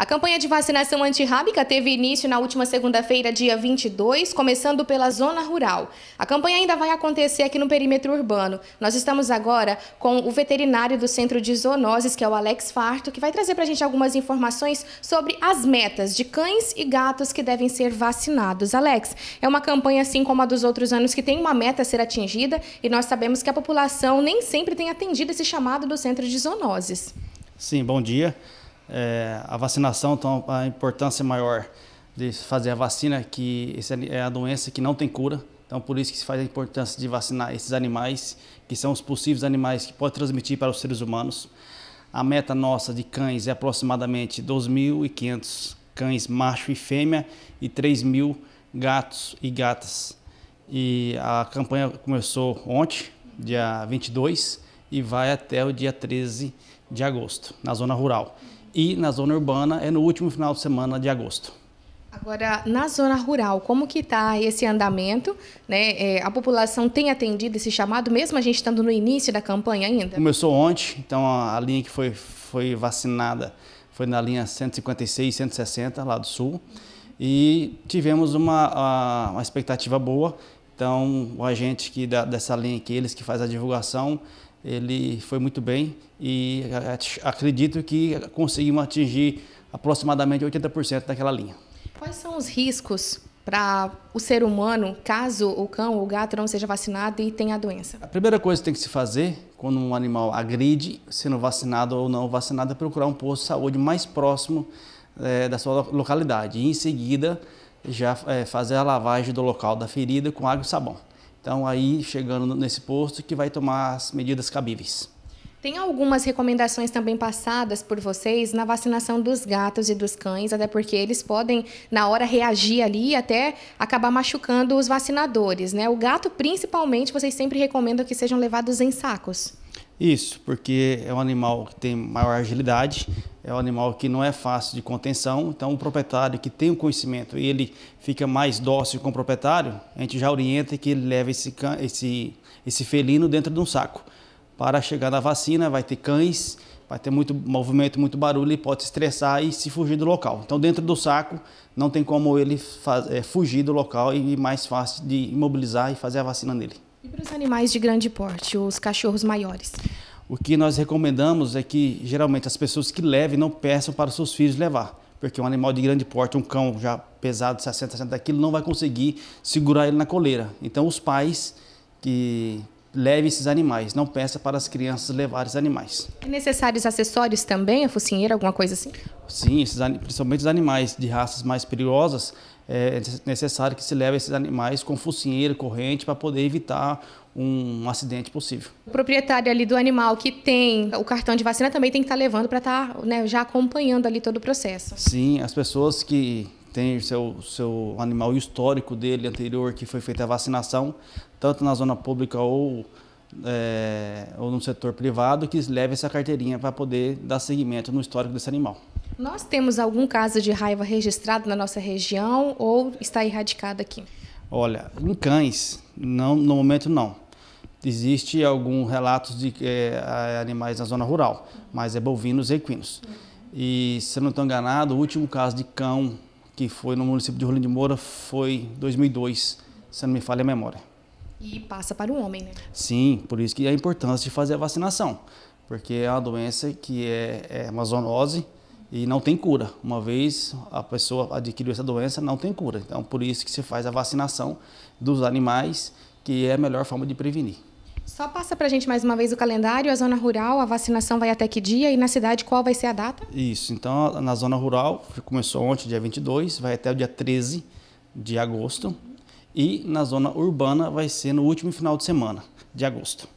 A campanha de vacinação antirrábica teve início na última segunda-feira, dia 22, começando pela zona rural. A campanha ainda vai acontecer aqui no perímetro urbano. Nós estamos agora com o veterinário do Centro de Zoonoses, que é o Alex Farto, que vai trazer para a gente algumas informações sobre as metas de cães e gatos que devem ser vacinados. Alex, é uma campanha assim como a dos outros anos que tem uma meta a ser atingida e nós sabemos que a população nem sempre tem atendido esse chamado do Centro de Zoonoses. Sim, bom dia é, a vacinação, então a importância maior de fazer a vacina, que essa é a doença que não tem cura, então por isso que se faz a importância de vacinar esses animais, que são os possíveis animais que pode transmitir para os seres humanos. A meta nossa de cães é aproximadamente 2.500 cães macho e fêmea e 3.000 gatos e gatas. E a campanha começou ontem, dia 22, e vai até o dia 13 de agosto, na zona rural e na zona urbana é no último final de semana de agosto. Agora, na zona rural, como que está esse andamento? Né? É, a população tem atendido esse chamado, mesmo a gente estando no início da campanha ainda? Começou ontem, então a, a linha que foi, foi vacinada foi na linha 156 160, lá do sul, e tivemos uma, a, uma expectativa boa. Então, o agente que da, dessa linha aqui, eles que faz a divulgação, ele foi muito bem e acredito que conseguimos atingir aproximadamente 80% daquela linha. Quais são os riscos para o ser humano caso o cão ou o gato não seja vacinado e tenha a doença? A primeira coisa que tem que se fazer quando um animal agride, sendo vacinado ou não vacinado, é procurar um posto de saúde mais próximo é, da sua localidade e em seguida já é, fazer a lavagem do local da ferida com água e sabão. Então, aí chegando nesse posto que vai tomar as medidas cabíveis. Tem algumas recomendações também passadas por vocês na vacinação dos gatos e dos cães, até porque eles podem, na hora, reagir ali e até acabar machucando os vacinadores, né? O gato, principalmente, vocês sempre recomendam que sejam levados em sacos. Isso, porque é um animal que tem maior agilidade, é um animal que não é fácil de contenção, então o proprietário que tem o conhecimento e ele fica mais dócil com o proprietário, a gente já orienta que ele leve esse, esse, esse felino dentro de um saco. Para chegar na vacina, vai ter cães, vai ter muito movimento, muito barulho, ele pode se estressar e se fugir do local. Então, dentro do saco, não tem como ele faz, é, eh, fugir do local e mais fácil de imobilizar e fazer a vacina nele. E para os animais de grande porte, os cachorros maiores? O que nós recomendamos é que geralmente as pessoas que levem não peçam para os seus filhos levar, porque um animal de grande porte, um cão já pesado, 60, 70 quilos, não vai conseguir segurar ele na coleira. Então os pais que leve esses animais, não peça para as crianças levarem os animais. É necessários acessórios também, a focinheira, alguma coisa assim? Sim, esses, principalmente os animais de raças mais perigosas, é, é necessário que se leve esses animais com focinheira, corrente, para poder evitar um, um acidente possível. O proprietário ali do animal que tem o cartão de vacina também tem que estar levando para estar né, já acompanhando ali todo o processo. Sim, as pessoas que tem seu, seu animal histórico dele anterior que foi feita a vacinação, tanto na zona pública ou, é, ou no setor privado, que leve essa carteirinha para poder dar seguimento no histórico desse animal. Nós temos algum caso de raiva registrado na nossa região ou está erradicado aqui? Olha, em cães, não, no momento não. Existe alguns relatos de é, animais na zona rural, mas é bovinos e equinos. E se eu não estou enganado, o último caso de cão que foi no município de Rolim de Moura, foi 2002, se não me falha a memória. E passa para o homem, né? Sim, por isso que é a importância de fazer a vacinação, porque é uma doença que é, é uma zoonose e não tem cura. Uma vez a pessoa adquiriu essa doença, não tem cura. Então, por isso que se faz a vacinação dos animais, que é a melhor forma de prevenir. Só passa para a gente mais uma vez o calendário, a zona rural, a vacinação vai até que dia e na cidade qual vai ser a data? Isso, então na zona rural, começou ontem, dia 22, vai até o dia 13 de agosto e na zona urbana vai ser no último final de semana de agosto.